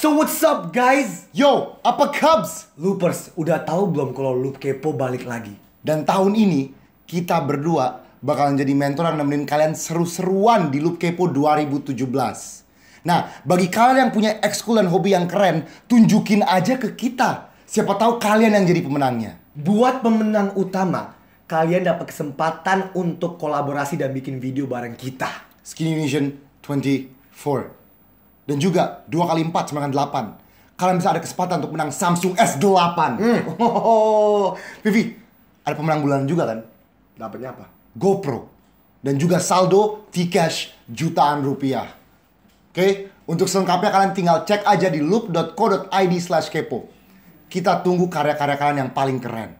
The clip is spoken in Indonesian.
So what's up guys? Yo, apa Cubs? Loopers, udah tahu belum kalau Loop Kepo balik lagi? Dan tahun ini kita berdua bakalan jadi mentor yang nemenin kalian seru-seruan di Loop Kepo 2017. Nah, bagi kalian yang punya ekskul dan hobi yang keren, tunjukin aja ke kita. Siapa tahu kalian yang jadi pemenangnya. Buat pemenang utama, kalian dapat kesempatan untuk kolaborasi dan bikin video bareng kita. Skin Indonesian 24. Dan juga dua kali 4 dengan delapan. Kalian bisa ada kesempatan untuk menang Samsung S8. Hmm. Oh, oh, oh. Vivi, ada pemenang bulanan juga kan? Dapatnya apa? GoPro. Dan juga saldo T-Cash jutaan rupiah. Oke, okay? untuk selengkapnya kalian tinggal cek aja di loop.co.id slash kepo. Kita tunggu karya-karya kalian yang paling keren.